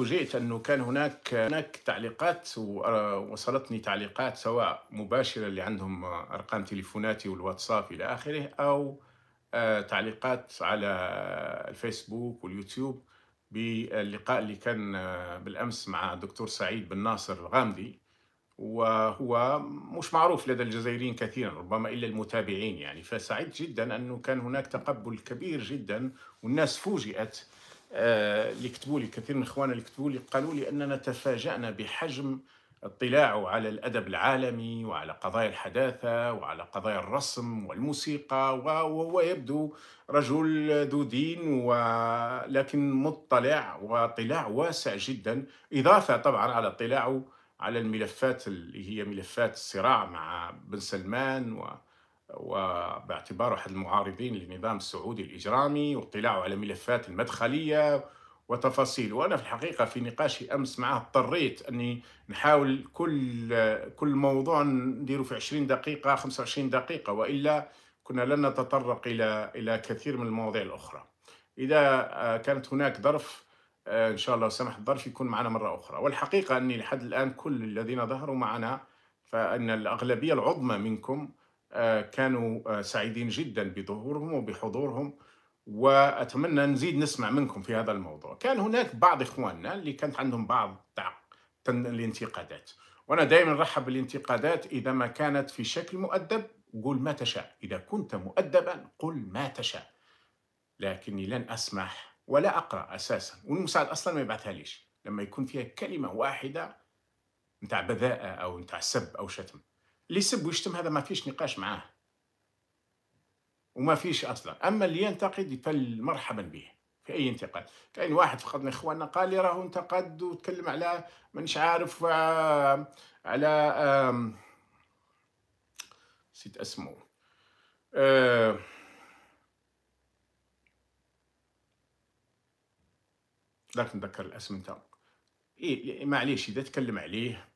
فوجئت انه كان هناك هناك تعليقات ووصلتني تعليقات سواء مباشره اللي عندهم ارقام تليفوناتي والواتساب الى اخره او آه، تعليقات على الفيسبوك واليوتيوب باللقاء اللي كان آه، بالامس مع الدكتور سعيد بن ناصر الغامدي وهو مش معروف لدى الجزائريين كثيرا ربما الا المتابعين يعني فسعدت جدا انه كان هناك تقبل كبير جدا والناس فوجئت اللي آه، كتبوا لي كثير من اخواننا اللي كتبوا لي قالوا لي اننا تفاجأنا بحجم اطلاعه على الادب العالمي وعلى قضايا الحداثه وعلى قضايا الرسم والموسيقى وهو يبدو رجل ذو دين ولكن مطلع واطلاع واسع جدا اضافه طبعا على اطلاعه على الملفات اللي هي ملفات الصراع مع بن سلمان و وباعتباره أحد المعارضين للنظام السعودي الإجرامي واطلاعه على ملفات المدخلية وتفاصيل وأنا في الحقيقة في نقاشي أمس معه اضطريت أني نحاول كل كل موضوع نديره في 20 دقيقة 25 دقيقة وإلا كنا لن نتطرق إلى إلى كثير من المواضيع الأخرى إذا آه، كانت هناك ظرف آه، إن شاء الله سمح الظرف يكون معنا مرة أخرى والحقيقة أني لحد الآن كل الذين ظهروا معنا فإن الأغلبية العظمى منكم آه، كانوا آه، سعيدين جدا بظهورهم وبحضورهم واتمنى نزيد نسمع منكم في هذا الموضوع كان هناك بعض اخواننا اللي كانت عندهم بعض الانتقادات وانا دائما رحب بالانتقادات اذا ما كانت في شكل مؤدب قل ما تشاء اذا كنت مؤدبا قل ما تشاء لكني لن اسمح ولا اقرا اساسا والمساعد اصلا ما يبعثها ليش لما يكون فيها كلمه واحده نتاع بذاءه او نتاع سب او شتم اللي يسب ويشتم هذا ما فيش نقاش معاه وما فيش اصلا اما اللي ينتقد فمرحبا به في اي انتقاد كاين واحد فقدنا اخواننا قال لي راهو انتقد وتكلم على مانيش عارف آه، على نسيت اسمه آه، لكن نتذكر الاسم نتاعو إيه معليش اذا تكلم عليه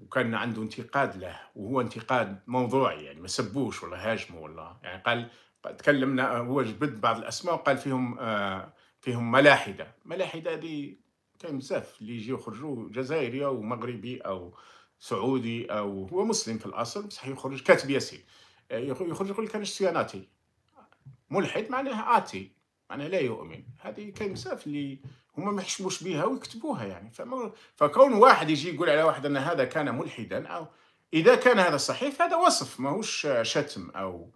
وكان عنده انتقاد له وهو انتقاد موضوعي يعني ما سبوش ولا هاجمه ولا يعني قال تكلمنا هو جبد بعض الاسماء وقال فيهم آه، فيهم ملاحده ملاحده هذه كاين بزاف اللي يجي يخرجوا جزائري او مغربي او سعودي او هو مسلم في الاصل بصح يخرج كاتب ياسين آه، يخرج يقول لك انا صياناتي ملحد معناها اتي انا لا يؤمن هذه كلمه بزاف اللي هما ما يحشموش بها ويكتبوها يعني فما فكون واحد يجي يقول على واحد ان هذا كان ملحدا او اذا كان هذا صحيح فهذا وصف ماهوش شتم او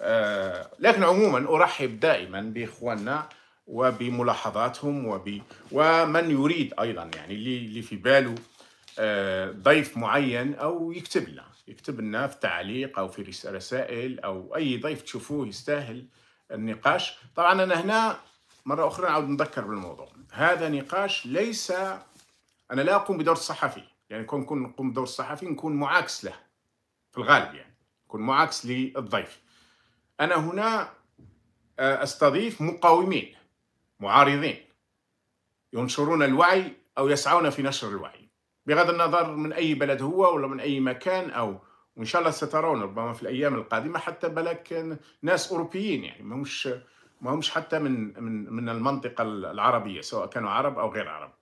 آه لكن عموما ارحب دائما باخواننا وبملاحظاتهم وب ومن يريد ايضا يعني اللي اللي في باله آه ضيف معين او يكتب لنا يكتب لنا في تعليق او في رسائل او اي ضيف تشوفوه يستاهل النقاش طبعا أنا هنا مرة أخرى أعود نذكر بالموضوع هذا نقاش ليس أنا لا أقوم بدور الصحفي يعني كون نكون نقوم بدور الصحفي نكون معاكس له في الغالب يعني نكون معاكس للضيف أنا هنا آه، أستضيف مقاومين معارضين ينشرون الوعي أو يسعون في نشر الوعي بغض النظر من أي بلد هو ولا من أي مكان أو وان شاء الله سترون ربما في الايام القادمه حتى بلك ناس اوروبيين يعني ما همش ما همش حتى من من من المنطقه العربيه سواء كانوا عرب او غير عرب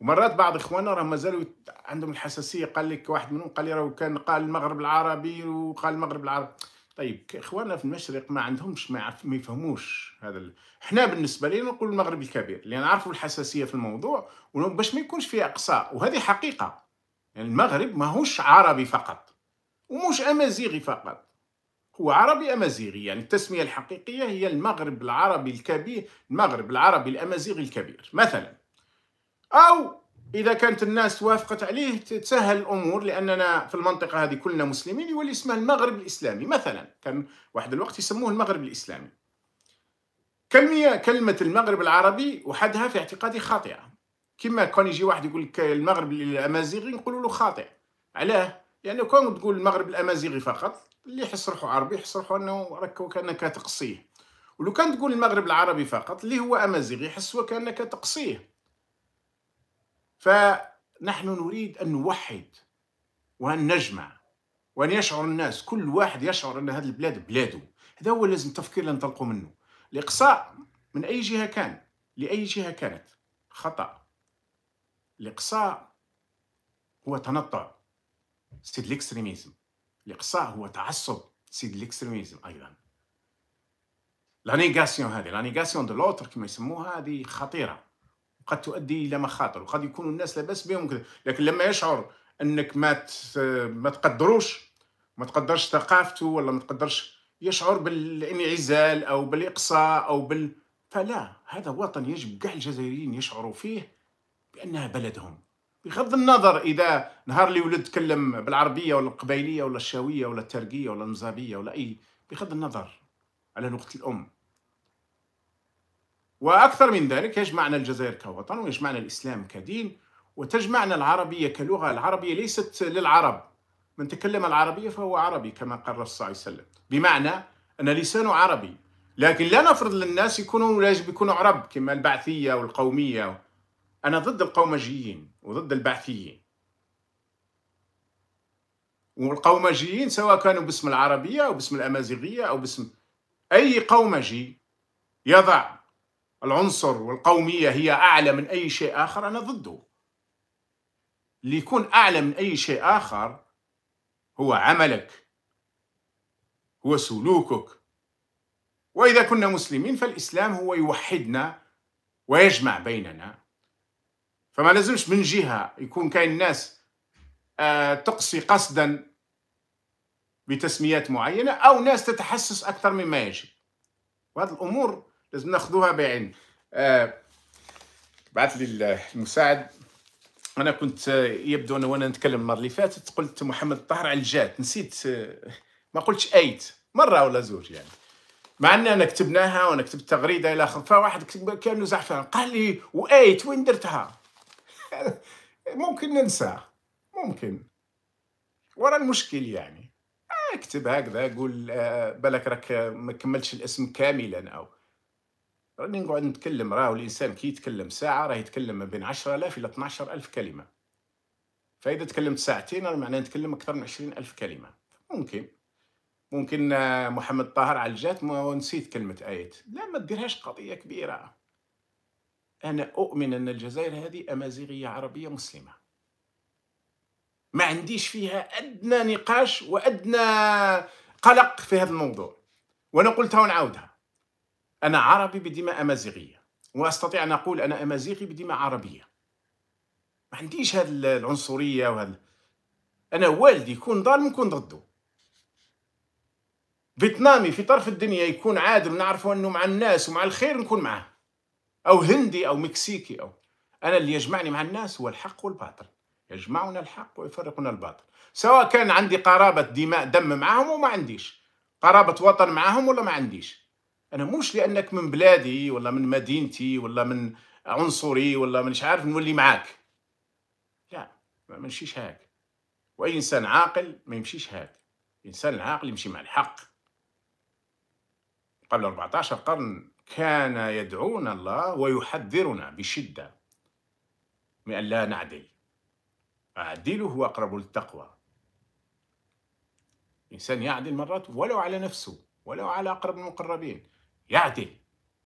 ومرات بعض اخواننا راه مازالوا عندهم الحساسيه قال لك واحد منهم قال لي راه كان قال المغرب العربي وقال المغرب العربي طيب اخواننا في المشرق ما عندهمش ما, ما يفهموش هذا ال... احنا بالنسبه لنا نقول المغرب الكبير لان عرفوا الحساسيه في الموضوع باش ما يكونش فيه اقصاء وهذه حقيقه يعني المغرب ماهوش عربي فقط ومش أمازيغي فقط هو عربي أمازيغي يعني التسمية الحقيقية هي المغرب العربي الكبير المغرب العربي الأمازيغي الكبير مثلا أو إذا كانت الناس وافقت عليه تسهل الأمور لأننا في المنطقة هذه كلنا مسلمين يولي اسمه المغرب الإسلامي مثلا كان واحد الوقت يسموه المغرب الإسلامي كميه كلمة المغرب العربي وحدها في اعتقادي خاطئة كما كان يجي واحد يقول لك المغرب الامازيغي نقول له خاطئ علاه يعني كون تقول المغرب الامازيغي فقط اللي يحس روحو عربي يحس روحو انه راك وكانك تقصيه ولو كان تقول المغرب العربي فقط اللي هو امازيغي يحس وكانك تقصيه فنحن نريد ان نوحد وان نجمع وان يشعر الناس كل واحد يشعر ان هذه البلاد بلاده هذا هو لازم التفكير اللي منه الاقصاء من اي جهه كان لاي جهه كانت خطأ الاقصاء هو تنطع سيد الاكستريميزم الاقصاء هو تعصب سيد الاكستريميزم ايضا لا نيغاسيون هذه لا نيغاسيون دو لوتر كما يسموها هذه خطيره وقد تؤدي الى مخاطر وقد يكون الناس لاباس بهم كده لكن لما يشعر انك ما ما تقدروش ما تقدرش ثقافته ولا ما تقدرش يشعر بالانعزال او بالاقصاء او بال فلا هذا وطن يجب كاع الجزائريين يشعروا فيه بأنها بلدهم بغض النظر إذا نهار اللي ولد تكلم بالعربية ولا القبيلية ولا الشاوية ولا الترقية ولا المزابية ولا أي بغض النظر على نقطه الأم وأكثر من ذلك يجمعنا الجزائر كوطن ويجمعنا الإسلام كدين وتجمعنا العربية كلغة العربية ليست للعرب من تكلم العربية فهو عربي كما قال الرسول صلى الله عليه وسلم بمعنى أن لسانه عربي لكن لا نفرض للناس يكونوا يجب يكونوا عرب كما البعثية والقومية أنا ضد القومجيين وضد البعثيين والقومجيين سواء كانوا باسم العربية أو باسم الأمازيغية أو باسم أي قومجي يضع العنصر والقومية هي أعلى من أي شيء آخر أنا ضده اللي يكون أعلى من أي شيء آخر هو عملك هو سلوكك وإذا كنا مسلمين فالإسلام هو يوحدنا ويجمع بيننا فما لازمش من جهه يكون كاين ناس آه، تقصي قصدا بتسميات معينه او ناس تتحسس اكثر مما يجب وهذه الامور لازم ناخذوها بعين آه بعث لي المساعد انا كنت آه، يبدو انه وانا نتكلم المره اللي فاتت قلت محمد الطاهر على الجات نسيت آه، ما قلتش ايت مره ولا زوج يعني مع ان انا كتبناها وانا كتبت تغريده الى اخره فواحد كان زعفان قال لي وايت وين درتها ممكن ننساه ممكن ورا المشكل يعني آه، اكتب هكذا قول آه، بالك راك ما كملتش الاسم كاملا او راني نقعد نتكلم راه الانسان كي يتكلم ساعه راه يتكلم ما بين 10000 الى 12000 كلمه فاذا تكلمت ساعتين راه معناه نتكلم اكثر من 20000 كلمه ممكن ممكن آه، محمد طاهر على الجات ونسيت كلمه ايت لا ما ديرهاش قضيه كبيره أنا أؤمن أن الجزائر هذه أمازيغية عربية مسلمة ما عنديش فيها أدنى نقاش وأدنى قلق في هذا الموضوع وأنا قلتها ونعاودها أنا عربي بدماء أمازيغية وأستطيع أن أقول أنا أمازيغي بدماء عربية ما عنديش هذا العنصرية وهذا أنا والدي يكون ظالم نكون ضده فيتنامي في طرف الدنيا يكون عادل نعرفه أنه مع الناس ومع الخير نكون معاه أو هندي أو مكسيكي أو أنا اللي يجمعني مع الناس هو الحق والباطل يجمعنا الحق ويفرقنا الباطل سواء كان عندي قرابة دماء دم معهم وما عنديش قرابة وطن معهم ولا ما عنديش أنا مش لأنك من بلادي ولا من مدينتي ولا من عنصري ولا مش عارف نولي معاك لا ما نمشيش هاك وأي إنسان عاقل ما يمشيش هاك الإنسان العاقل يمشي مع الحق قبل 14 قرن كان يدعونا الله ويحذرنا بشدة من أن لا نعدل أعدله هو أقرب للتقوى الإنسان يعدل مرات ولو على نفسه ولو على أقرب المقربين يعدل